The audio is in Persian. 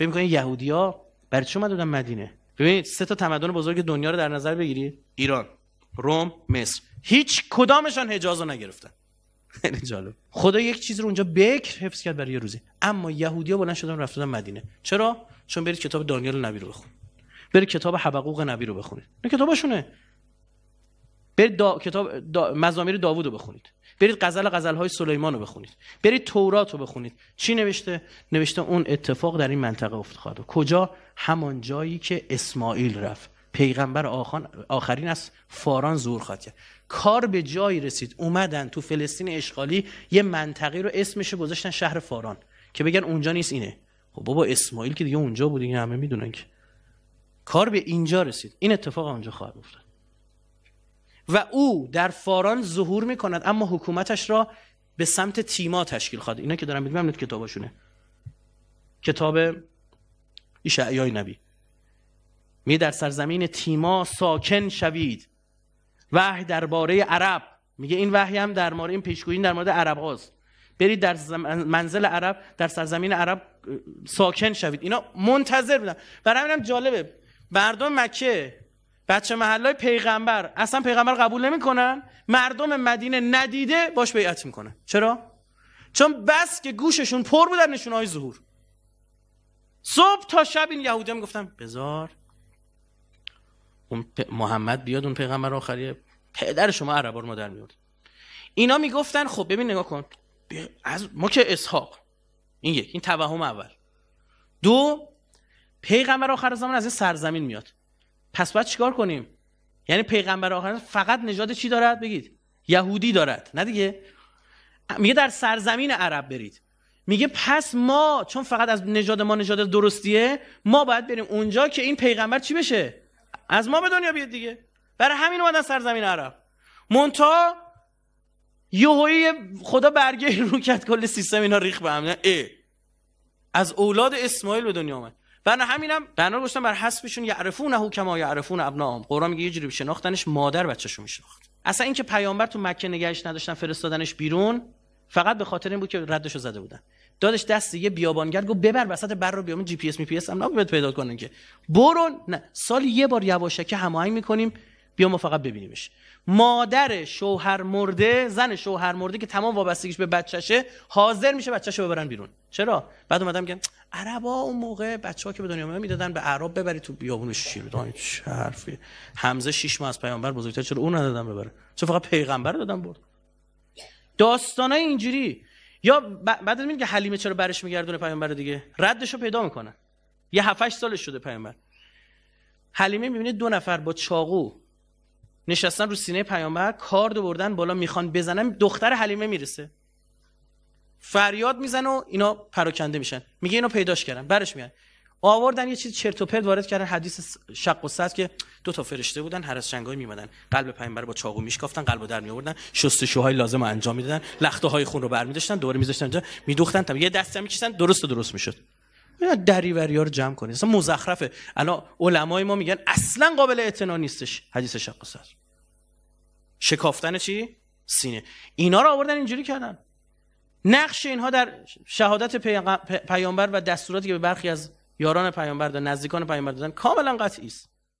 فکر می‌کنی یهودیا برای چی اومدن مدینه ببینید سه تا تمدن بزرگ دنیا رو در نظر بگیرید ایران روم مصر هیچ کدامشان حجاز رو نگرفتن خیلی جالب خدا یک چیز رو اونجا بکر حفظ کرد برای یه روزی اما یهودیا بلند شدن رفتن مدینه چرا چون برید کتاب دانیال نبی رو بخون برید کتاب حبقوق نبی رو بخونید نه کتابشونه برید کتاب دا... مزامیر داوودو بخونید برید غزل غزل های سلیمان رو بخونید برید تورات رو بخونید چی نوشته نوشته اون اتفاق در این منطقه افتاده؟ کجا همان جایی که اسماعیل رفت پیغمبر آخرین از فاران زور خواهد کرد کار به جایی رسید اومدن تو فلسطین اشغالی یه منطقه رو اسمش گذاشتن شهر فاران که بگن اونجا نیست اینه خب بابا اسماعیل که دیگه اونجا بود این همه میدونن که کار به اینجا رسید این اتفاق اونجا خواهد افتاد و او در فاران ظهور می کند اما حکومتش را به سمت تیما تشکیل خواهد اینا که دارم میگم کتاباشونه کتاب ایشعیای نبی می در سرزمین تیما ساکن شوید وحی درباره عرب میگه این وحی هم در مورد این پیشگویی در مورد عرب هاست برید در منزل عرب در سرزمین عرب ساکن شوید اینا منتظر بودن برای همینم جالبه مردم مکه بچه محله پیغمبر اصلا پیغمبر قبول نمیکنن مردم مدینه ندیده باش بیعت میکنن چرا چون بس که گوششون پر بود از نشونهای ظهور صبح تا شب این یهودی میگفتن بزار اون محمد بیاد اون پیغمبر آخری پدر شما عربا رو مادر میورد اینا میگفتن خب ببین نگاه کن از ما که اسحاق این یک این توهم اول دو پیغمبر آخر زمان از این سرزمین میاد پس باید چیکار کنیم یعنی پیغمبر آخر فقط نژاد چی دارد بگید یهودی دارد نه دیگه میگه در سرزمین عرب برید میگه پس ما چون فقط از نژاد ما نژاد درستیه ما باید بریم اونجا که این پیغمبر چی بشه از ما به دنیا بیاد دیگه برای همین اومدن سرزمین عرب مونتا یهویی خدا برگه رو کرد کل سیستم اینا ریخ به هم از اولاد اسماعیل به دنیا آمد بنا همینم بنا گفتم بر حسبشون یعرفونه کما یعرفون ابناهم قرآن میگه یه جوری شناختنش مادر بچه‌شو میشناخت اصلا اینکه پیامبر تو مکه نگهش نداشتن فرستادنش بیرون فقط به خاطر این بود که ردشو زده بودن دادش دست یه بیابانگر گفت ببر وسط بر رو بیام جی پی اس می پی اس هم پیدا کنن که برو نه سال یه بار یواشکی هماهنگ میکنیم بیا ما فقط ببینیمش مادر شوهر مرده زن شوهر مرده که تمام وابستگیش به بچهشه حاضر میشه بچهشو ببرن بیرون چرا بعد اومدم میگن عربا اون موقع بچه ها که به دنیا میدادن به عرب ببری تو بیابون شیر دان چه حرفی حمزه 6 ماه از پیامبر بزرگتر چرا اون ندادن ببره چه فقط پیغمبر دادن برد داستانای اینجوری یا بعد میگه که حلیمه چرا برش میگردونه پیامبر دیگه ردشو پیدا میکنن یه 7 سالش شده پیامبر حلیمه میبینه دو نفر با چاقو نشستن رو سینه پیامبر کارد بردن بالا میخوان بزنن دختر حلیمه میرسه فریاد میزنه و اینا پراکنده میشن میگه اینو پیداش کردن برش میاد آوردن یه چیز چرت و پرت وارد کردن حدیث شق و صد که دو تا فرشته بودن هر از شنگای میمدن قلب پیامبر با چاقو میشکافتن قلبو در میآوردن شستشوهای لازم رو انجام میدادن لخته های خون رو برمیداشتن دوباره میذاشتن اونجا میدوختن تا یه دستی میکشیدن درست و درست میشد اینا وریا رو جمع کنید اصلا مزخرفه الان علمای ما میگن اصلا قابل اعتنا نیستش حدیث شق و صد شکافتن چی سینه اینا رو آوردن اینجوری کردن نقش اینها در شهادت پیامبر و دستوراتی که به برخی از یاران پیامبر و نزدیکان پیامبر دادن کاملا قطعی است